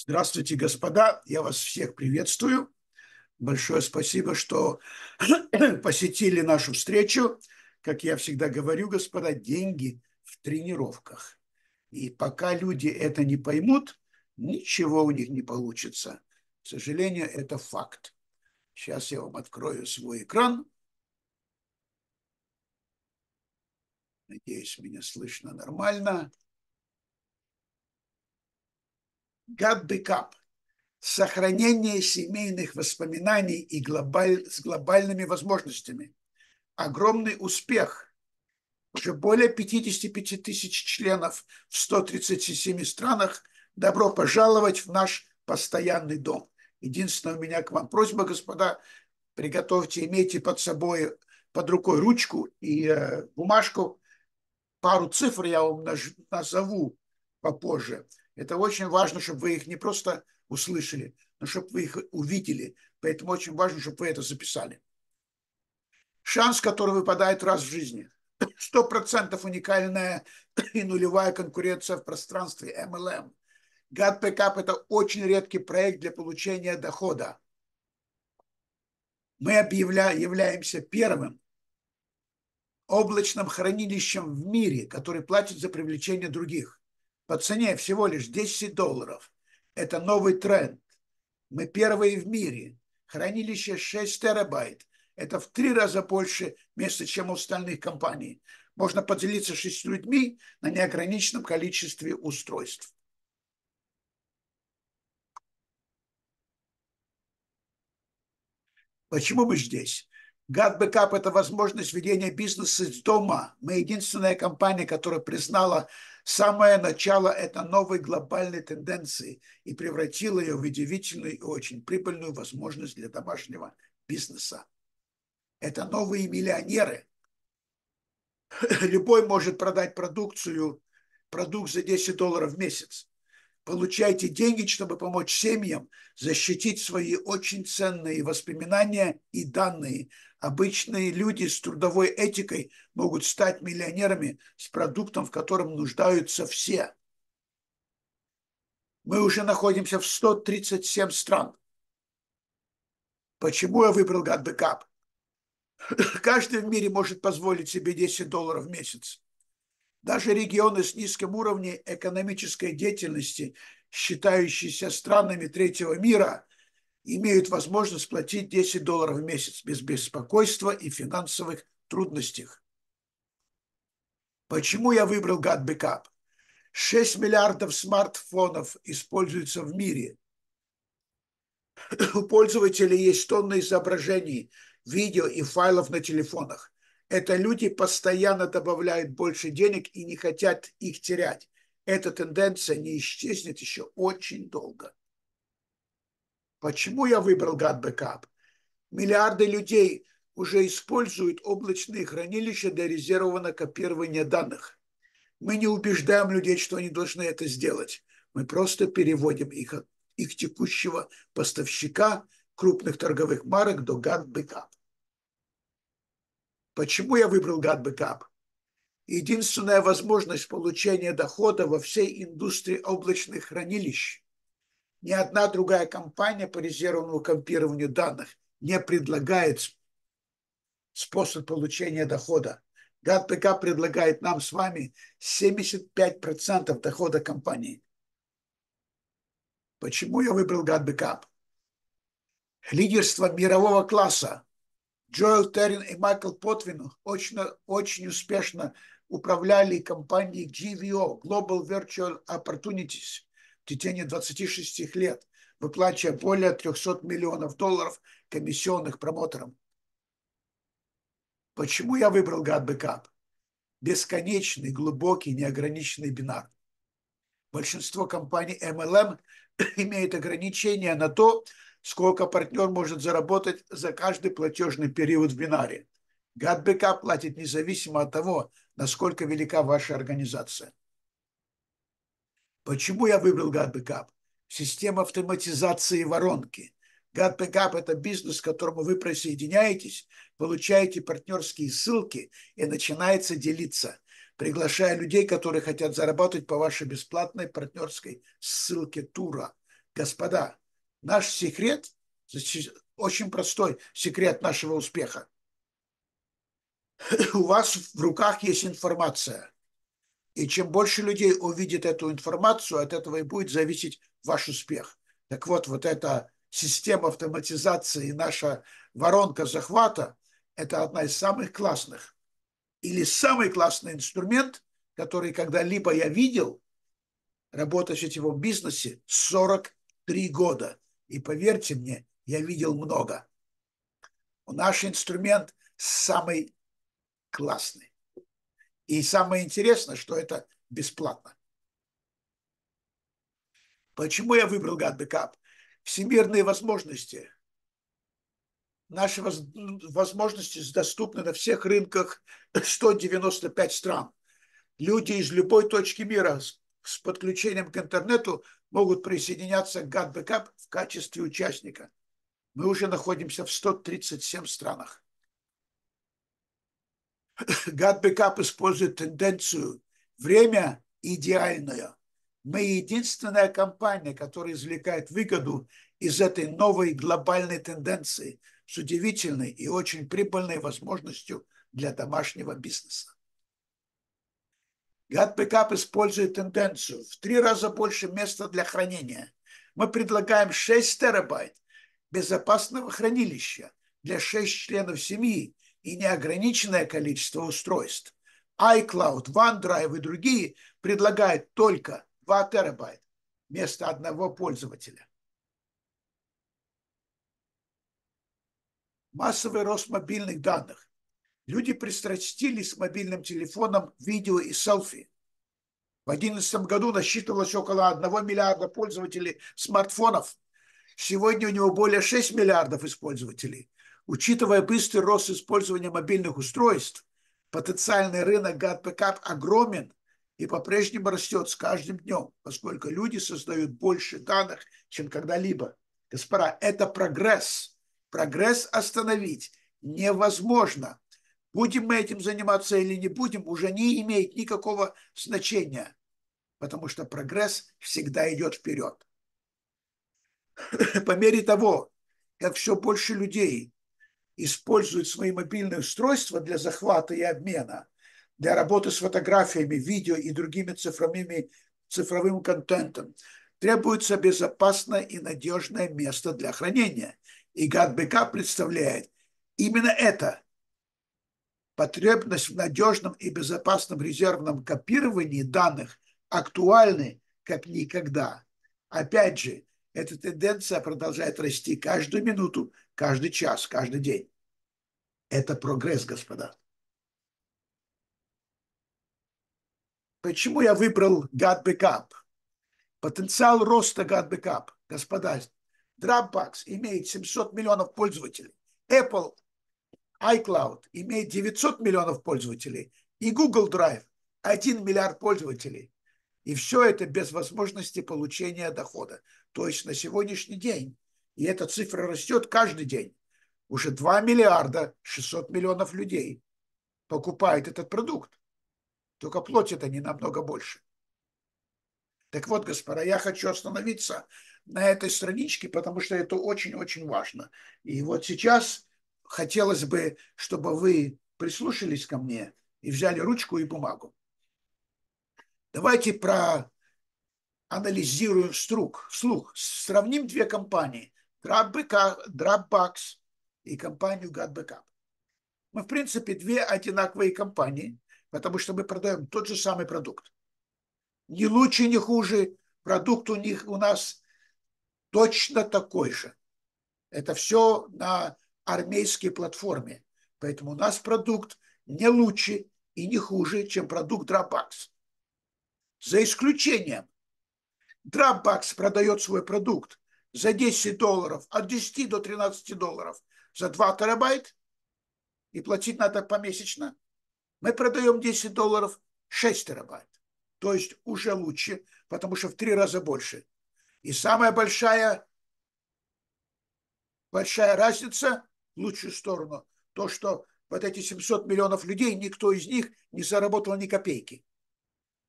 Здравствуйте, господа. Я вас всех приветствую. Большое спасибо, что посетили нашу встречу. Как я всегда говорю, господа, деньги в тренировках. И пока люди это не поймут, ничего у них не получится. К сожалению, это факт. Сейчас я вам открою свой экран. Надеюсь, меня слышно нормально. God Backup – сохранение семейных воспоминаний и глобаль, с глобальными возможностями. Огромный успех. Уже более 55 тысяч членов в 137 странах. Добро пожаловать в наш постоянный дом. Единственное у меня к вам просьба, господа, приготовьте, имейте под собой, под рукой ручку и э, бумажку. Пару цифр я вам наж, назову попозже. Это очень важно, чтобы вы их не просто услышали, но чтобы вы их увидели. Поэтому очень важно, чтобы вы это записали. Шанс, который выпадает раз в жизни. 100% уникальная и нулевая конкуренция в пространстве MLM. Гад Пекап – это очень редкий проект для получения дохода. Мы объявля, являемся первым облачным хранилищем в мире, который платит за привлечение других по цене всего лишь 10 долларов. Это новый тренд. Мы первые в мире. Хранилище 6 терабайт. Это в три раза больше места, чем у остальных компаний. Можно поделиться шестью людьми на неограниченном количестве устройств. Почему мы здесь? Гад Бэкап – это возможность ведения бизнеса из дома. Мы единственная компания, которая признала самое начало это новой глобальной тенденции и превратило ее в удивительную и очень прибыльную возможность для домашнего бизнеса. Это новые миллионеры. Любой может продать продукцию, продукт за 10 долларов в месяц. Получайте деньги, чтобы помочь семьям защитить свои очень ценные воспоминания и данные. Обычные люди с трудовой этикой могут стать миллионерами с продуктом, в котором нуждаются все. Мы уже находимся в 137 стран. Почему я выбрал Гадбекап? Каждый в мире может позволить себе 10 долларов в месяц. Даже регионы с низким уровнем экономической деятельности, считающиеся странами третьего мира, имеют возможность платить 10 долларов в месяц без беспокойства и финансовых трудностей. Почему я выбрал GatBackup? 6 миллиардов смартфонов используются в мире. У пользователей есть тонны изображений, видео и файлов на телефонах это люди постоянно добавляют больше денег и не хотят их терять. Эта тенденция не исчезнет еще очень долго. Почему я выбрал гад Миллиарды людей уже используют облачные хранилища для резервного копирования данных. Мы не убеждаем людей, что они должны это сделать. Мы просто переводим их от их текущего поставщика крупных торговых марок до гад Почему я выбрал Ганбекап? Единственная возможность получения дохода во всей индустрии облачных хранилищ. Ни одна другая компания по резервному компированию данных не предлагает способ получения дохода. ГАТПК предлагает нам с вами 75% дохода компании. Почему я выбрал ГАТБКАП? Лидерство мирового класса Джоэл Террин и Майкл Потвин очень, очень успешно управляли компанией GVO, Global Virtual Opportunities, в течение 26 лет, выплачивая более 300 миллионов долларов комиссионных промоторам. Почему я выбрал GATBackup? Бесконечный, глубокий, неограниченный бинар. Большинство компаний MLM имеет ограничения на то, сколько партнер может заработать за каждый платежный период в бинаре. ГАТБК платит независимо от того, насколько велика ваша организация. Почему я выбрал ГАТБК? Система автоматизации воронки. ГАТБК – это бизнес, к которому вы присоединяетесь, получаете партнерские ссылки и начинается делиться, приглашая людей, которые хотят заработать по вашей бесплатной партнерской ссылке тура. Господа, Наш секрет, очень простой секрет нашего успеха. У вас в руках есть информация. И чем больше людей увидит эту информацию, от этого и будет зависеть ваш успех. Так вот, вот эта система автоматизации, и наша воронка захвата, это одна из самых классных. Или самый классный инструмент, который когда-либо я видел, работая в сетевом бизнесе 43 года – и поверьте мне, я видел много. Наш инструмент самый классный. И самое интересное, что это бесплатно. Почему я выбрал Гадбекап? Всемирные возможности. Наши возможности доступны на всех рынках 195 стран. Люди из любой точки мира с подключением к интернету могут присоединяться к гат в качестве участника. Мы уже находимся в 137 странах. гат использует тенденцию «время идеальное». Мы единственная компания, которая извлекает выгоду из этой новой глобальной тенденции с удивительной и очень прибыльной возможностью для домашнего бизнеса. GitBackup использует тенденцию в три раза больше места для хранения. Мы предлагаем 6 терабайт безопасного хранилища для 6 членов семьи и неограниченное количество устройств. iCloud, OneDrive и другие предлагают только 2 терабайт вместо одного пользователя. Массовый рост мобильных данных люди пристрастились с мобильным телефоном видео и селфи. В 2011 году насчитывалось около 1 миллиарда пользователей смартфонов. Сегодня у него более 6 миллиардов использователей. Учитывая быстрый рост использования мобильных устройств, потенциальный рынок гадбэкап огромен и по-прежнему растет с каждым днем, поскольку люди создают больше данных, чем когда-либо. Господа, это прогресс. Прогресс остановить невозможно. Будем мы этим заниматься или не будем, уже не имеет никакого значения, потому что прогресс всегда идет вперед. По мере того, как все больше людей используют свои мобильные устройства для захвата и обмена, для работы с фотографиями, видео и другими цифровыми, цифровым контентом, требуется безопасное и надежное место для хранения. И GATBK представляет именно это – Потребность в надежном и безопасном резервном копировании данных актуальны как никогда. Опять же, эта тенденция продолжает расти каждую минуту, каждый час, каждый день. Это прогресс, господа. Почему я выбрал God Backup? Потенциал роста God Backup, господа. Dropbox имеет 700 миллионов пользователей. Apple iCloud имеет 900 миллионов пользователей, и Google Drive 1 миллиард пользователей. И все это без возможности получения дохода. То есть на сегодняшний день, и эта цифра растет каждый день, уже 2 миллиарда 600 миллионов людей покупает этот продукт. Только платят они намного больше. Так вот, господа, я хочу остановиться на этой страничке, потому что это очень-очень важно. И вот сейчас хотелось бы, чтобы вы прислушались ко мне и взяли ручку и бумагу. Давайте проанализируем вструк, вслух. Сравним две компании. Dropbox и компанию GodBackup. Мы, в принципе, две одинаковые компании, потому что мы продаем тот же самый продукт. Ни лучше, ни хуже. Продукт у них у нас точно такой же. Это все на армейские платформе. Поэтому у нас продукт не лучше и не хуже, чем продукт Dropbox. За исключением, Dropbox продает свой продукт за 10 долларов, от 10 до 13 долларов за 2 терабайт, и платить надо помесячно. Мы продаем 10 долларов 6 терабайт. То есть уже лучше, потому что в три раза больше. И самая большая, большая разница лучшую сторону. То, что вот эти 700 миллионов людей, никто из них не заработал ни копейки.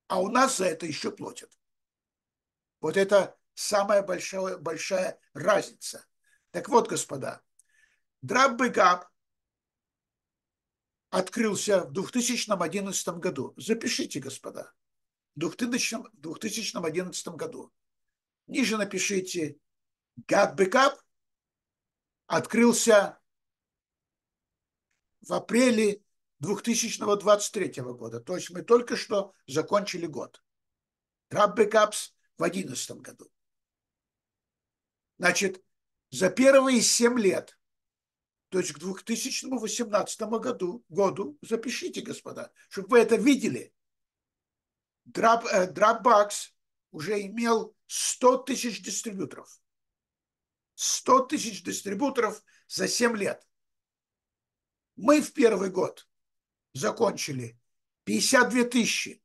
А у нас за это еще платят. Вот это самая большая, большая разница. Так вот, господа, Драббегап открылся в 2011 году. Запишите, господа, в 2000, 2011 году. Ниже напишите Габбекап открылся в апреле 2023 года. То есть мы только что закончили год. Trump Backups в 2011 году. Значит, за первые 7 лет, то есть к 2018 году, году запишите, господа, чтобы вы это видели, Drop, э, Dropbox уже имел 100 тысяч дистрибьюторов. 100 тысяч дистрибьюторов за 7 лет. Мы в первый год закончили 52 тысячи.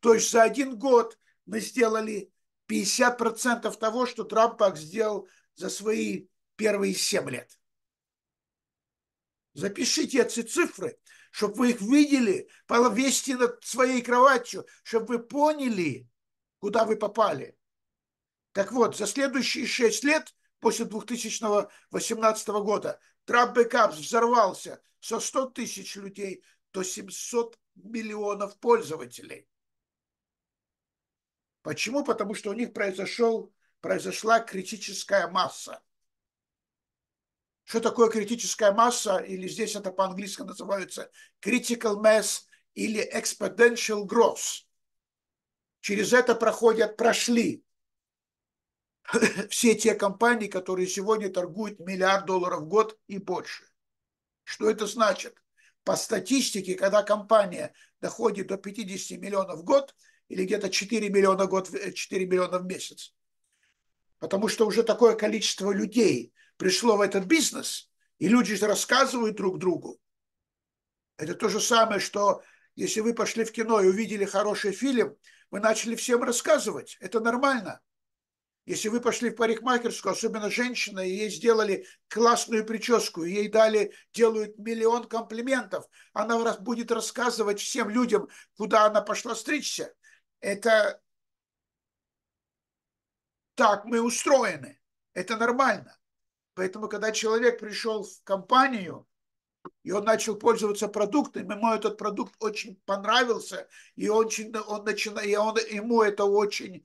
То есть за один год мы сделали 50% того, что Трампак сделал за свои первые 7 лет. Запишите эти цифры, чтобы вы их видели, повесьте над своей кроватью, чтобы вы поняли, куда вы попали. Так вот, за следующие 6 лет после 2018 года трап Капс взорвался со 100 тысяч людей до 700 миллионов пользователей. Почему? Потому что у них произошел, произошла критическая масса. Что такое критическая масса, или здесь это по-английски называется critical mass или exponential growth. Через это проходят, прошли все те компании, которые сегодня торгуют миллиард долларов в год и больше. Что это значит? По статистике, когда компания доходит до 50 миллионов в год или где-то 4 миллиона в год, 4 э, миллиона в месяц, потому что уже такое количество людей пришло в этот бизнес, и люди же рассказывают друг другу. Это то же самое, что если вы пошли в кино и увидели хороший фильм, вы начали всем рассказывать. Это нормально. Если вы пошли в парикмахерскую, особенно женщина, и ей сделали классную прическу, ей дали, делают миллион комплиментов, она будет рассказывать всем людям, куда она пошла стричься. Это так мы устроены. Это нормально. Поэтому, когда человек пришел в компанию, и он начал пользоваться продуктом, ему этот продукт очень понравился, и, он, он начина, и он, ему это очень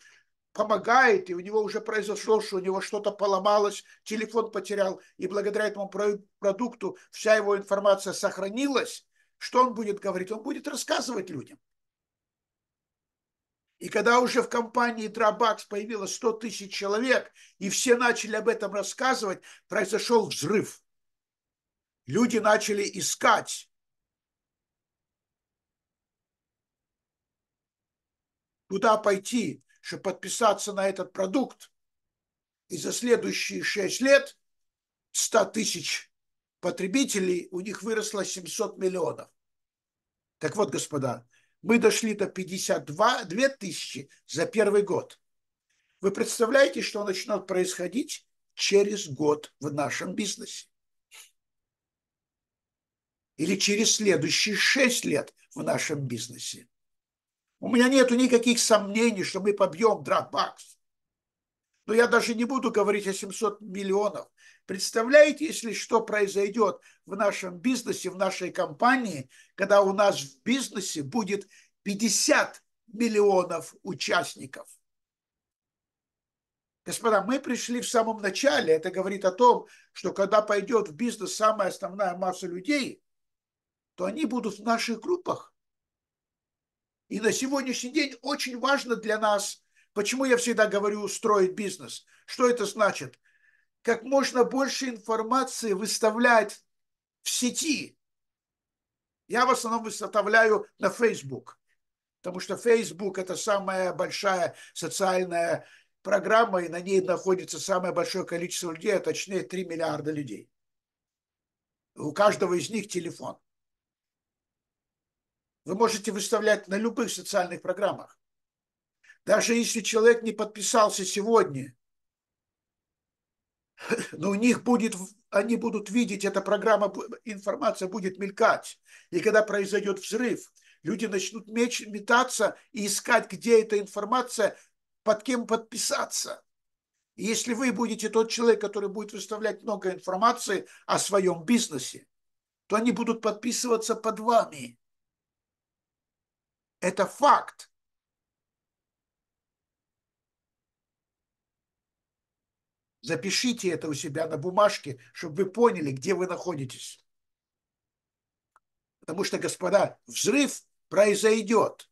помогает, и у него уже произошло, что у него что-то поломалось, телефон потерял, и благодаря этому продукту вся его информация сохранилась, что он будет говорить? Он будет рассказывать людям. И когда уже в компании Dropbox появилось 100 тысяч человек, и все начали об этом рассказывать, произошел взрыв. Люди начали искать. Куда пойти? Чтобы подписаться на этот продукт и за следующие 6 лет 100 тысяч потребителей у них выросло 700 миллионов. Так вот, господа, мы дошли до 52 2 тысячи за первый год. Вы представляете, что начнет происходить через год в нашем бизнесе? Или через следующие 6 лет в нашем бизнесе? У меня нет никаких сомнений, что мы побьем Дропбакс. Но я даже не буду говорить о 700 миллионов. Представляете, если что произойдет в нашем бизнесе, в нашей компании, когда у нас в бизнесе будет 50 миллионов участников. Господа, мы пришли в самом начале. Это говорит о том, что когда пойдет в бизнес самая основная масса людей, то они будут в наших группах. И на сегодняшний день очень важно для нас, почему я всегда говорю строить бизнес. Что это значит? Как можно больше информации выставлять в сети. Я в основном выставляю на Facebook, потому что Facebook – это самая большая социальная программа, и на ней находится самое большое количество людей, а точнее 3 миллиарда людей. У каждого из них телефон – вы можете выставлять на любых социальных программах. Даже если человек не подписался сегодня, но у них будет, они будут видеть, эта программа, информация будет мелькать. И когда произойдет взрыв, люди начнут меч, метаться и искать, где эта информация, под кем подписаться. И если вы будете тот человек, который будет выставлять много информации о своем бизнесе, то они будут подписываться под вами. Это факт. Запишите это у себя на бумажке, чтобы вы поняли, где вы находитесь. Потому что, господа, взрыв произойдет.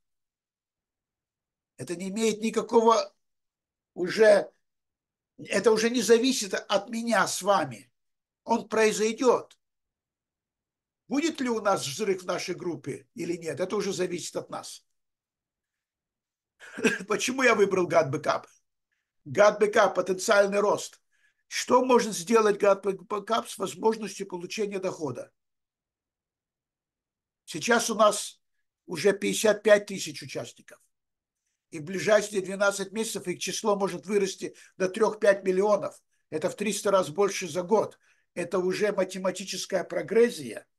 Это не имеет никакого уже, это уже не зависит от меня с вами. Он произойдет. Будет ли у нас взрыв в нашей группе или нет, это уже зависит от нас. Почему я выбрал гад-бэкап? Гад-бэкап – потенциальный рост. Что может сделать гад-бэкап с возможностью получения дохода? Сейчас у нас уже 55 тысяч участников. И в ближайшие 12 месяцев их число может вырасти до 3-5 миллионов. Это в 300 раз больше за год. Это уже математическая прогрессия –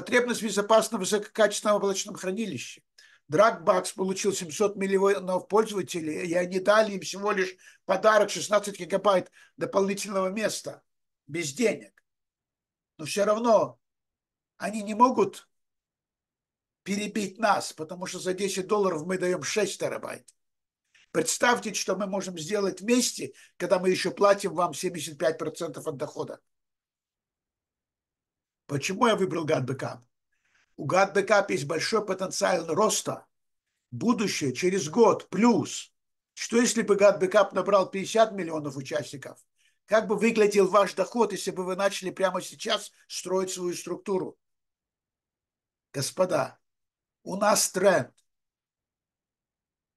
потребность безопасного высококачественного облачного хранилища. DragBox получил 700 миллионов пользователей, и они дали им всего лишь подарок 16 гигабайт дополнительного места без денег. Но все равно они не могут перебить нас, потому что за 10 долларов мы даем 6 терабайт. Представьте, что мы можем сделать вместе, когда мы еще платим вам 75% от дохода. Почему я выбрал Гадбекап? У Гадбекап есть большой потенциал роста. Будущее через год плюс. Что если бы Гадбекап набрал 50 миллионов участников? Как бы выглядел ваш доход, если бы вы начали прямо сейчас строить свою структуру? Господа, у нас тренд.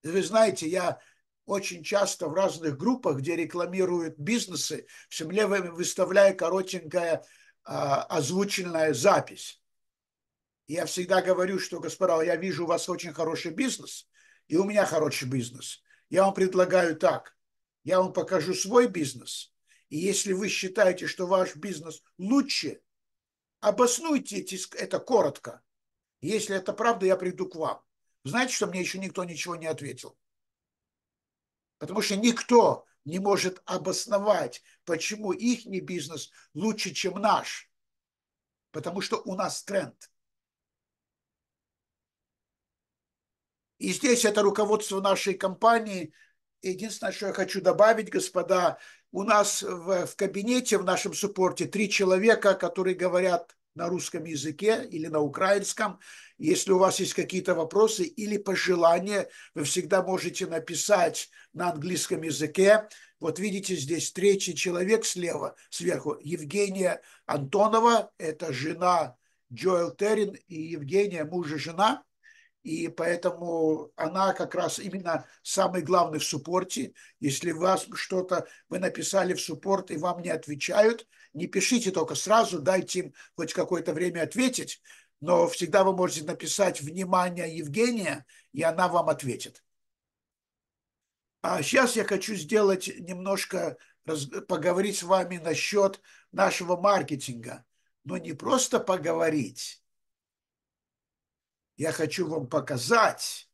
Вы знаете, я очень часто в разных группах, где рекламируют бизнесы, всем левым выставляю коротенькое а, озвученная запись. Я всегда говорю, что, господа, я вижу у вас очень хороший бизнес, и у меня хороший бизнес. Я вам предлагаю так. Я вам покажу свой бизнес. И если вы считаете, что ваш бизнес лучше, обоснуйте это коротко. Если это правда, я приду к вам. Знаете, что мне еще никто ничего не ответил? Потому что никто не может обосновать, почему их бизнес лучше, чем наш. Потому что у нас тренд. И здесь это руководство нашей компании. Единственное, что я хочу добавить, господа, у нас в, в кабинете, в нашем суппорте, три человека, которые говорят на русском языке или на украинском. Если у вас есть какие-то вопросы или пожелания, вы всегда можете написать на английском языке. Вот видите здесь третий человек слева, сверху, Евгения Антонова, это жена Джоэл Террин и Евгения, муж и жена – и поэтому она как раз именно самый главный в суппорте. Если вас что-то вы написали в суппорт и вам не отвечают, не пишите только сразу, дайте им хоть какое-то время ответить, но всегда вы можете написать «Внимание, Евгения», и она вам ответит. А сейчас я хочу сделать немножко, поговорить с вами насчет нашего маркетинга. Но ну, не просто поговорить, я хочу вам показать.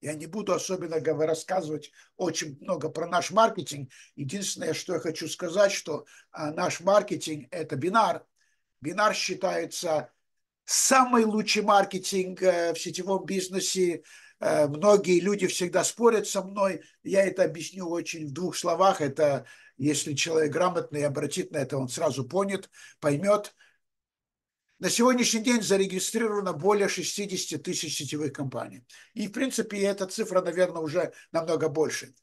Я не буду особенно рассказывать очень много про наш маркетинг. Единственное, что я хочу сказать, что а, наш маркетинг – это бинар. Бинар считается самый лучший маркетинг э, в сетевом бизнесе. Э, многие люди всегда спорят со мной. Я это объясню очень в двух словах. Это если человек грамотный обратит на это, он сразу понят, поймет – на сегодняшний день зарегистрировано более 60 тысяч сетевых компаний. И, в принципе, эта цифра, наверное, уже намного больше.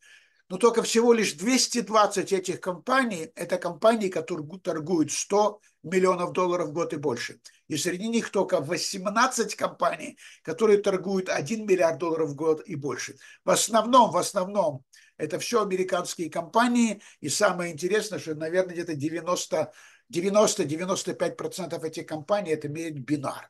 Но только всего лишь 220 этих компаний – это компании, которые торгуют 100 миллионов долларов в год и больше. И среди них только 18 компаний, которые торгуют 1 миллиард долларов в год и больше. В основном, в основном, это все американские компании. И самое интересное, что, наверное, где-то 90 90-95% этих компаний это имеет бинар.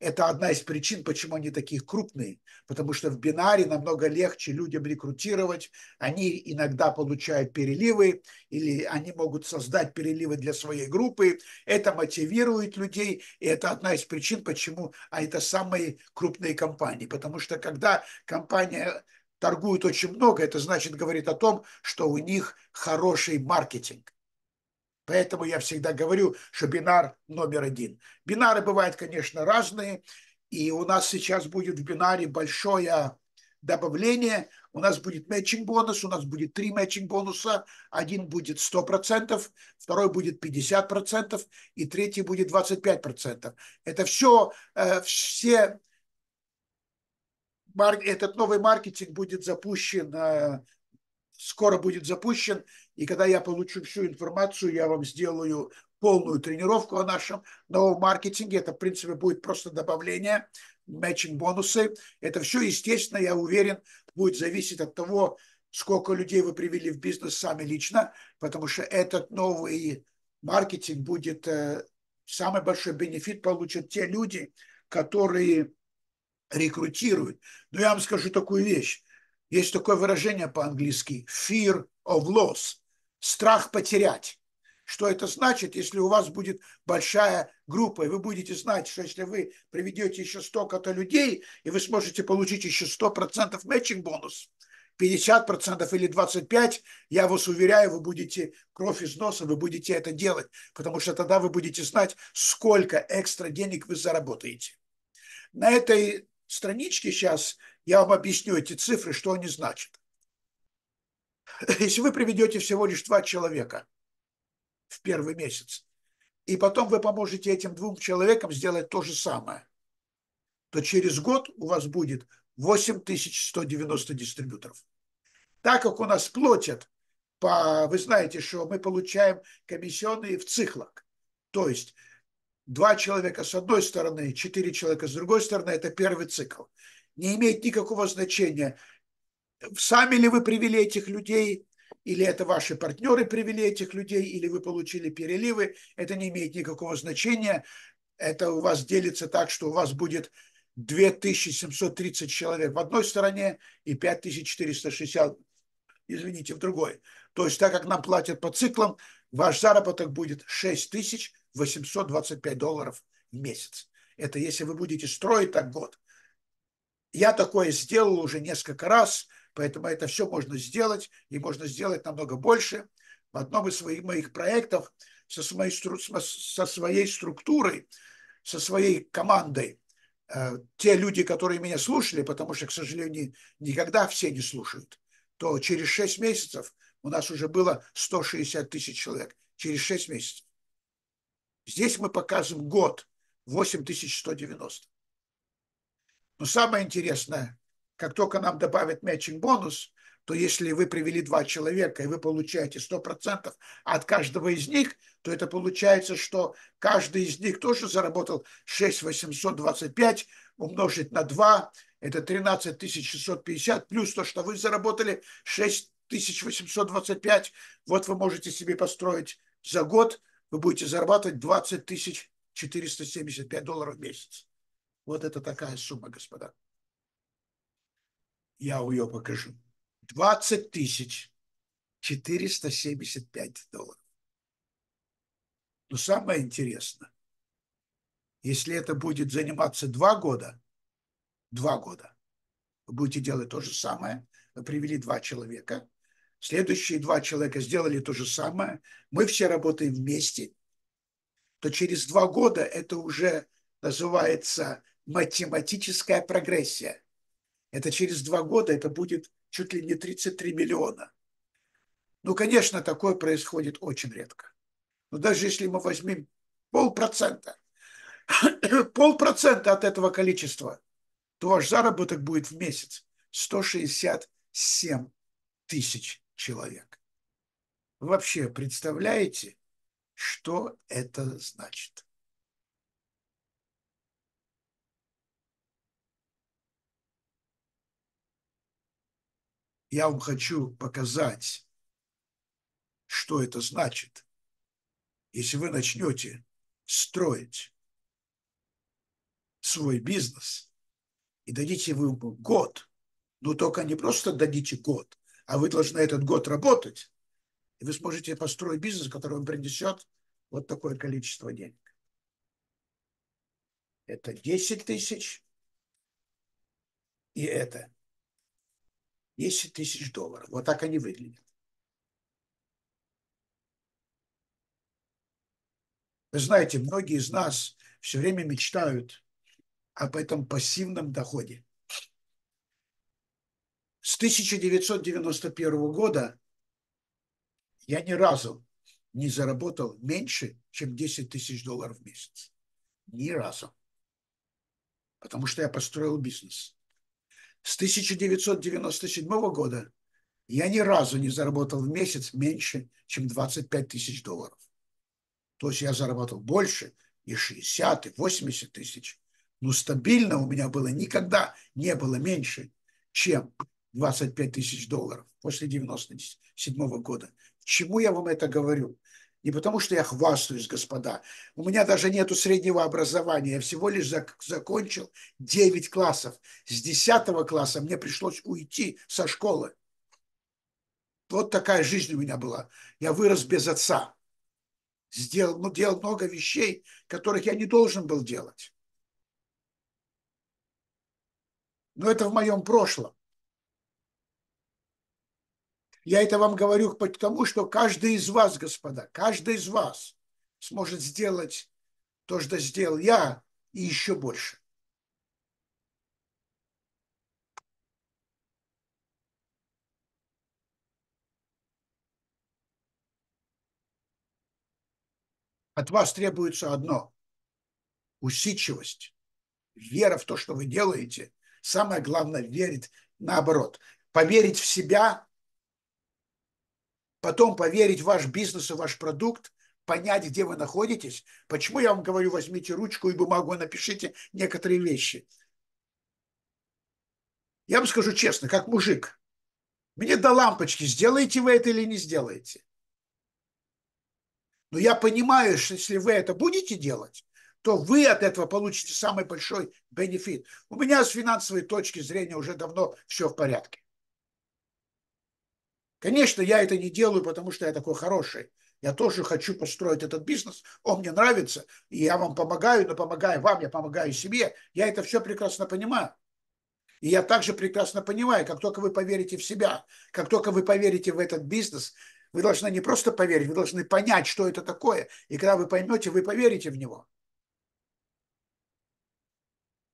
Это одна из причин, почему они такие крупные, потому что в бинаре намного легче людям рекрутировать, они иногда получают переливы или они могут создать переливы для своей группы, это мотивирует людей, и это одна из причин, почему а это самые крупные компании, потому что когда компания торгует очень много, это значит говорит о том, что у них хороший маркетинг Поэтому я всегда говорю, что бинар номер один. Бинары бывают, конечно, разные. И у нас сейчас будет в бинаре большое добавление. У нас будет матчинг бонус, у нас будет три матчинг бонуса. Один будет 100%, второй будет 50% и третий будет 25%. Это э, все, все этот новый маркетинг будет запущен э, скоро будет запущен, и когда я получу всю информацию, я вам сделаю полную тренировку о нашем новом маркетинге. Это, в принципе, будет просто добавление, матчинг-бонусы. Это все, естественно, я уверен, будет зависеть от того, сколько людей вы привели в бизнес сами лично, потому что этот новый маркетинг будет э, самый большой бенефит получат те люди, которые рекрутируют. Но я вам скажу такую вещь. Есть такое выражение по-английски fear of loss – страх потерять. Что это значит, если у вас будет большая группа, и вы будете знать, что если вы приведете еще столько-то людей, и вы сможете получить еще 100% matching бонус, 50% или 25%, я вас уверяю, вы будете кровь из носа, вы будете это делать, потому что тогда вы будете знать, сколько экстра денег вы заработаете. На этой странички сейчас, я вам объясню эти цифры, что они значат. Если вы приведете всего лишь два человека в первый месяц, и потом вы поможете этим двум человекам сделать то же самое, то через год у вас будет 8190 дистрибьюторов. Так как у нас платят, по, вы знаете, что мы получаем комиссионные в циклах. То есть два человека с одной стороны, четыре человека с другой стороны, это первый цикл. Не имеет никакого значения, сами ли вы привели этих людей, или это ваши партнеры привели этих людей, или вы получили переливы, это не имеет никакого значения. Это у вас делится так, что у вас будет 2730 человек в одной стороне и 5460, извините, в другой. То есть так как нам платят по циклам, ваш заработок будет 6000, 825 долларов в месяц. Это если вы будете строить так год. Я такое сделал уже несколько раз, поэтому это все можно сделать, и можно сделать намного больше. В одном из своих моих проектов со своей, со своей структурой, со своей командой, э, те люди, которые меня слушали, потому что, к сожалению, никогда все не слушают, то через 6 месяцев у нас уже было 160 тысяч человек. Через 6 месяцев. Здесь мы покажем год 8190. Но самое интересное, как только нам добавят matching бонус, то если вы привели два человека, и вы получаете 100% от каждого из них, то это получается, что каждый из них тоже заработал 6,825 умножить на 2, это 13650, плюс то, что вы заработали 6825, вот вы можете себе построить за год вы будете зарабатывать 20 тысяч 475 долларов в месяц. Вот это такая сумма, господа. Я ее покажу. 20 тысяч 475 долларов. Но самое интересное, если это будет заниматься два года, два года, вы будете делать то же самое, вы привели два человека, следующие два человека сделали то же самое, мы все работаем вместе, то через два года это уже называется математическая прогрессия. Это через два года это будет чуть ли не 33 миллиона. Ну, конечно, такое происходит очень редко. Но даже если мы возьмем полпроцента, полпроцента от этого количества, то ваш заработок будет в месяц 167 тысяч человек. вообще представляете, что это значит? Я вам хочу показать, что это значит, если вы начнете строить свой бизнес и дадите ему год, но только не просто дадите год, а вы должны этот год работать, и вы сможете построить бизнес, который вам принесет вот такое количество денег. Это 10 тысяч, и это 10 тысяч долларов. Вот так они выглядят. Вы знаете, многие из нас все время мечтают об этом пассивном доходе. С 1991 года я ни разу не заработал меньше, чем 10 тысяч долларов в месяц. Ни разу. Потому что я построил бизнес. С 1997 года я ни разу не заработал в месяц меньше, чем 25 тысяч долларов. То есть я заработал больше, и 60, и 80 тысяч. Но стабильно у меня было никогда не было меньше, чем 25 тысяч долларов после 97 года. Чему я вам это говорю? Не потому, что я хвастаюсь, господа. У меня даже нету среднего образования. Я всего лишь зак закончил 9 классов. С 10 класса мне пришлось уйти со школы. Вот такая жизнь у меня была. Я вырос без отца. Сделал, ну, делал много вещей, которых я не должен был делать. Но это в моем прошлом. Я это вам говорю потому, что каждый из вас, господа, каждый из вас сможет сделать то, что сделал я, и еще больше. От вас требуется одно – усидчивость, вера в то, что вы делаете. Самое главное – верить наоборот. Поверить в себя потом поверить в ваш бизнес и ваш продукт, понять, где вы находитесь. Почему я вам говорю, возьмите ручку и бумагу, напишите некоторые вещи. Я вам скажу честно, как мужик, мне до лампочки, сделаете вы это или не сделаете. Но я понимаю, что если вы это будете делать, то вы от этого получите самый большой бенефит. У меня с финансовой точки зрения уже давно все в порядке. Конечно, я это не делаю, потому что я такой хороший. Я тоже хочу построить этот бизнес, он мне нравится, и я вам помогаю, но помогаю вам, я помогаю себе. Я это все прекрасно понимаю. И я также прекрасно понимаю, как только вы поверите в себя, как только вы поверите в этот бизнес, вы должны не просто поверить, вы должны понять, что это такое. И когда вы поймете, вы поверите в него.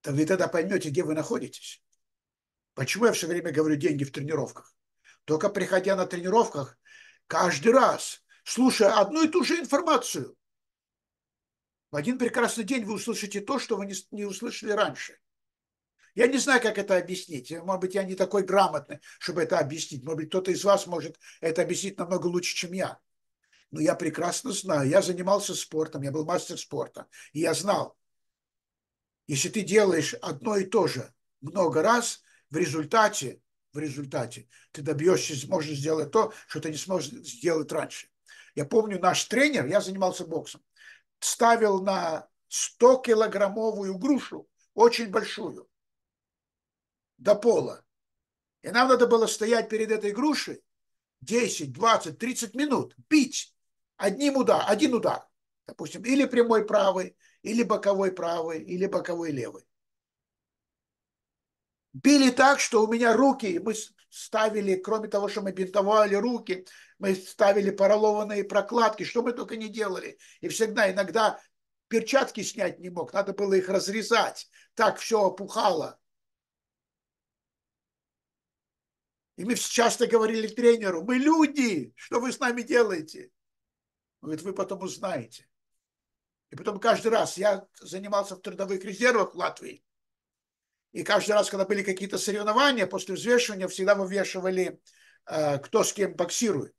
То вы тогда поймете, где вы находитесь. Почему я все время говорю деньги в тренировках? Только приходя на тренировках, каждый раз, слушая одну и ту же информацию, в один прекрасный день вы услышите то, что вы не не услышали раньше. Я не знаю, как это объяснить. Может быть, я не такой грамотный, чтобы это объяснить. Может быть, кто-то из вас может это объяснить намного лучше, чем я. Но я прекрасно знаю. Я занимался спортом, я был мастер спорта. И я знал, если ты делаешь одно и то же много раз, в результате в результате. Ты добьешься, сможешь сделать то, что ты не сможешь сделать раньше. Я помню, наш тренер, я занимался боксом, ставил на 100-килограммовую грушу, очень большую, до пола. И нам надо было стоять перед этой грушей 10, 20, 30 минут, бить одним удар, один удар, допустим, или прямой правый, или боковой правый, или боковой левый. Били так, что у меня руки, мы ставили, кроме того, что мы бинтовали руки, мы ставили поролованные прокладки, что мы только не делали. И всегда, иногда перчатки снять не мог, надо было их разрезать. Так все опухало. И мы часто говорили тренеру, мы люди, что вы с нами делаете? Он говорит, вы потом узнаете. И потом каждый раз я занимался в трудовых резервах в Латвии. И каждый раз, когда были какие-то соревнования, после взвешивания всегда вывешивали, э, кто с кем боксирует.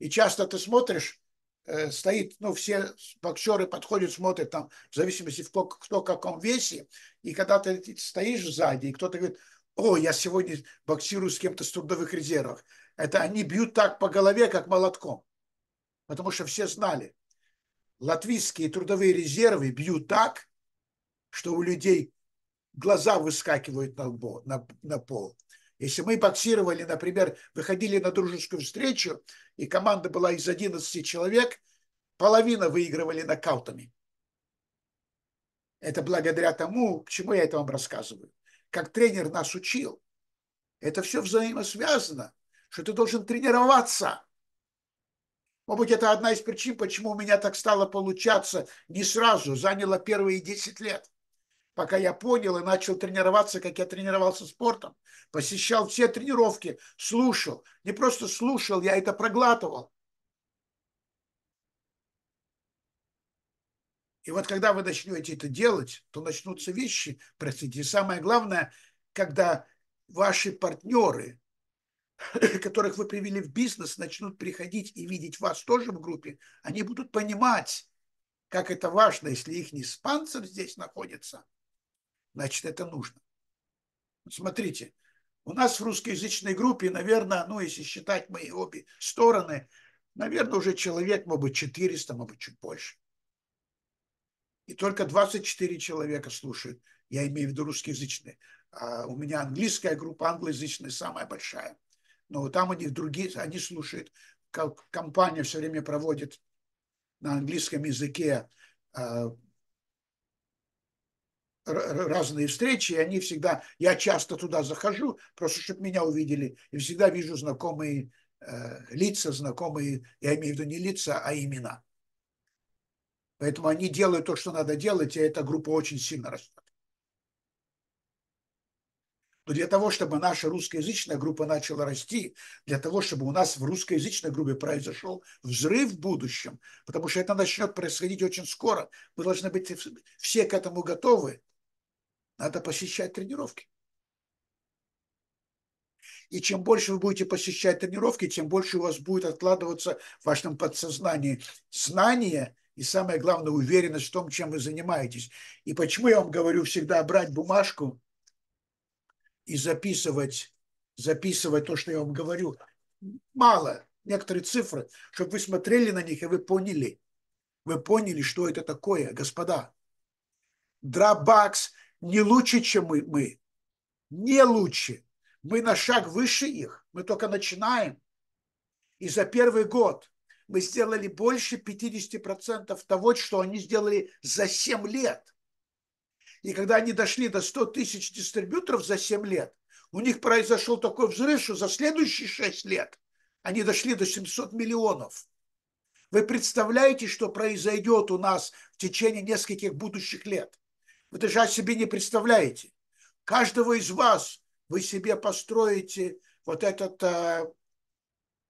И часто ты смотришь, э, стоит, ну, все боксеры подходят, смотрят там, в зависимости, кто, кто в каком весе. И когда ты стоишь сзади, и кто-то говорит, о, я сегодня боксирую с кем-то с трудовых резервов. Это они бьют так по голове, как молотком. Потому что все знали, латвийские трудовые резервы бьют так, что у людей глаза выскакивают на, лбо, на, на пол. Если мы боксировали, например, выходили на дружескую встречу, и команда была из 11 человек, половина выигрывали нокаутами. Это благодаря тому, к чему я это вам рассказываю. Как тренер нас учил. Это все взаимосвязано, что ты должен тренироваться. Может быть, это одна из причин, почему у меня так стало получаться не сразу, заняло первые 10 лет пока я понял и начал тренироваться, как я тренировался спортом, посещал все тренировки, слушал. Не просто слушал, я это проглатывал. И вот когда вы начнете это делать, то начнутся вещи происходить. И самое главное, когда ваши партнеры, которых вы привели в бизнес, начнут приходить и видеть вас тоже в группе, они будут понимать, как это важно, если их не спонсор здесь находится – значит, это нужно. Смотрите, у нас в русскоязычной группе, наверное, ну, если считать мои обе стороны, наверное, уже человек, может быть, 400, может быть, чуть больше. И только 24 человека слушают. Я имею в виду русскоязычные. А у меня английская группа, англоязычная, самая большая. Но там у них другие, они слушают. как Компания все время проводит на английском языке а, разные встречи, и они всегда, я часто туда захожу, просто чтобы меня увидели, и всегда вижу знакомые э, лица, знакомые, я имею в виду не лица, а имена. Поэтому они делают то, что надо делать, и эта группа очень сильно растет. Но для того, чтобы наша русскоязычная группа начала расти, для того, чтобы у нас в русскоязычной группе произошел взрыв в будущем, потому что это начнет происходить очень скоро, мы должны быть все к этому готовы. Надо посещать тренировки. И чем больше вы будете посещать тренировки, тем больше у вас будет откладываться в вашем подсознании знания и, самое главное, уверенность в том, чем вы занимаетесь. И почему я вам говорю всегда брать бумажку и записывать, записывать то, что я вам говорю. Мало, некоторые цифры, чтобы вы смотрели на них и вы поняли. Вы поняли, что это такое, господа. Драбакс не лучше, чем мы. мы. Не лучше. Мы на шаг выше их. Мы только начинаем. И за первый год мы сделали больше 50% того, что они сделали за 7 лет. И когда они дошли до 100 тысяч дистрибьюторов за 7 лет, у них произошел такой взрыв, что за следующие 6 лет они дошли до 700 миллионов. Вы представляете, что произойдет у нас в течение нескольких будущих лет? Вы даже себе не представляете. Каждого из вас вы себе построите вот этот а,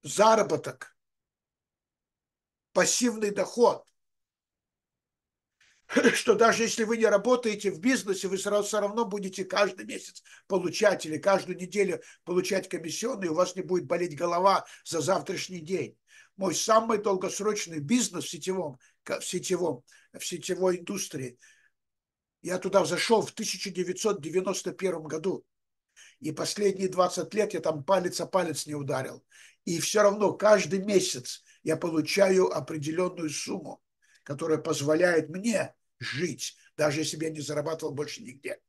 заработок, пассивный доход. Что даже если вы не работаете в бизнесе, вы все равно будете каждый месяц получать или каждую неделю получать комиссионные, у вас не будет болеть голова за завтрашний день. Мой самый долгосрочный бизнес в сетевом, в сетевом, в сетевой индустрии – я туда зашел в 1991 году. И последние 20 лет я там палец о палец не ударил. И все равно каждый месяц я получаю определенную сумму, которая позволяет мне жить, даже если бы я не зарабатывал больше нигде.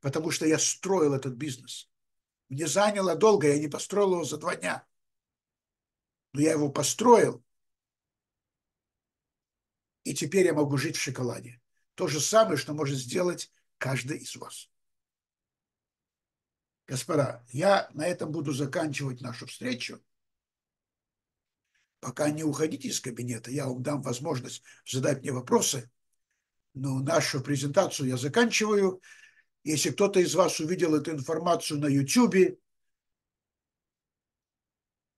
Потому что я строил этот бизнес. Мне заняло долго, я не построил его за два дня. Но я его построил, и теперь я могу жить в шоколаде то же самое, что может сделать каждый из вас. Господа, я на этом буду заканчивать нашу встречу. Пока не уходите из кабинета, я вам дам возможность задать мне вопросы. Но нашу презентацию я заканчиваю. Если кто-то из вас увидел эту информацию на YouTube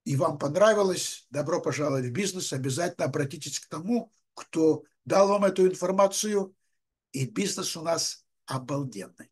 и вам понравилось, добро пожаловать в бизнес. Обязательно обратитесь к тому, кто дал вам эту информацию – и бизнес у нас обалденный.